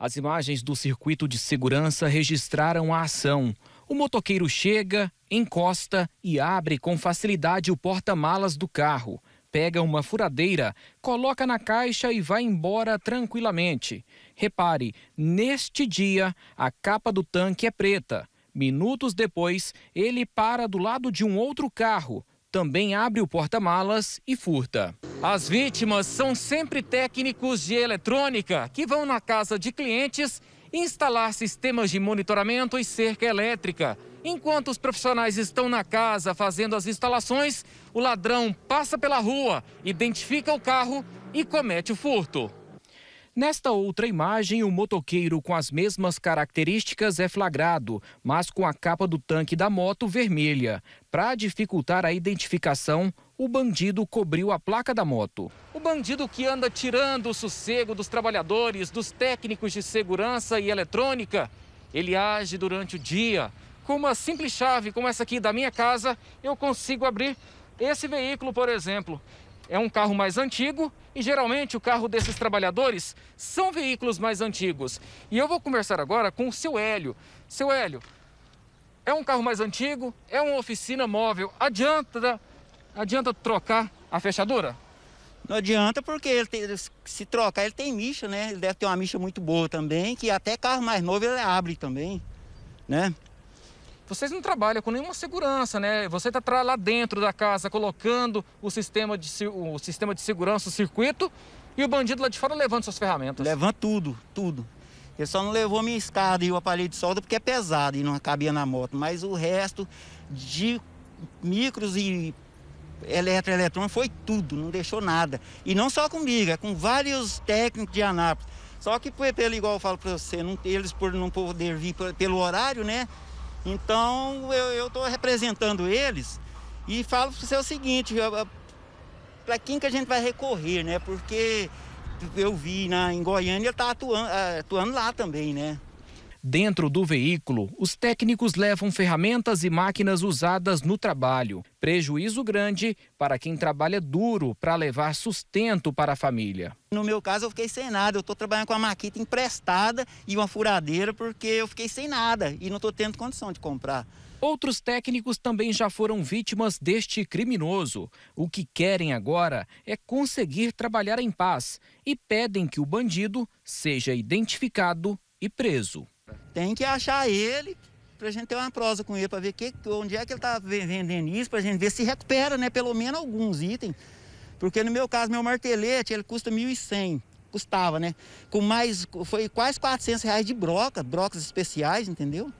As imagens do circuito de segurança registraram a ação. O motoqueiro chega, encosta e abre com facilidade o porta-malas do carro. Pega uma furadeira, coloca na caixa e vai embora tranquilamente. Repare, neste dia, a capa do tanque é preta. Minutos depois, ele para do lado de um outro carro, também abre o porta-malas e furta. As vítimas são sempre técnicos de eletrônica que vão na casa de clientes instalar sistemas de monitoramento e cerca elétrica. Enquanto os profissionais estão na casa fazendo as instalações, o ladrão passa pela rua, identifica o carro e comete o furto. Nesta outra imagem, o um motoqueiro com as mesmas características é flagrado, mas com a capa do tanque da moto vermelha. Para dificultar a identificação, o bandido cobriu a placa da moto. O bandido que anda tirando o sossego dos trabalhadores, dos técnicos de segurança e eletrônica, ele age durante o dia. Com uma simples chave como essa aqui da minha casa, eu consigo abrir esse veículo, por exemplo. É um carro mais antigo e geralmente o carro desses trabalhadores são veículos mais antigos. E eu vou conversar agora com o seu Hélio. Seu Hélio, é um carro mais antigo, é uma oficina móvel. Adianta Adianta trocar a fechadura? Não adianta porque ele tem, se trocar ele tem micha, né? Ele deve ter uma micha muito boa também, que até carro mais novo ele abre também, né? Vocês não trabalham com nenhuma segurança, né? Você está lá dentro da casa colocando o sistema, de, o sistema de segurança, o circuito, e o bandido lá de fora levando suas ferramentas. Levanta tudo, tudo. Ele só não levou minha escada e o aparelho de solda porque é pesado e não cabia na moto. Mas o resto de micros e eletroeletrônica, foi tudo, não deixou nada. E não só comigo, é com vários técnicos de Anápolis. Só que pelo igual eu falo para você, não, eles por não poder vir pelo horário, né? Então eu estou representando eles e falo para você o seguinte, para quem que a gente vai recorrer, né? Porque eu vi na, em Goiânia, ele está atuando, ah, atuando lá também, né? Dentro do veículo, os técnicos levam ferramentas e máquinas usadas no trabalho. Prejuízo grande para quem trabalha duro para levar sustento para a família. No meu caso, eu fiquei sem nada. Eu estou trabalhando com a maquita emprestada e uma furadeira porque eu fiquei sem nada e não estou tendo condição de comprar. Outros técnicos também já foram vítimas deste criminoso. O que querem agora é conseguir trabalhar em paz e pedem que o bandido seja identificado e preso. Tem que achar ele para a gente ter uma prosa com ele, para ver que, onde é que ele está vendendo isso, para a gente ver se recupera, né? Pelo menos alguns itens. Porque no meu caso, meu martelete, ele custa 1.100, custava, né? Com mais, foi quase 400 reais de broca, brocas especiais, entendeu?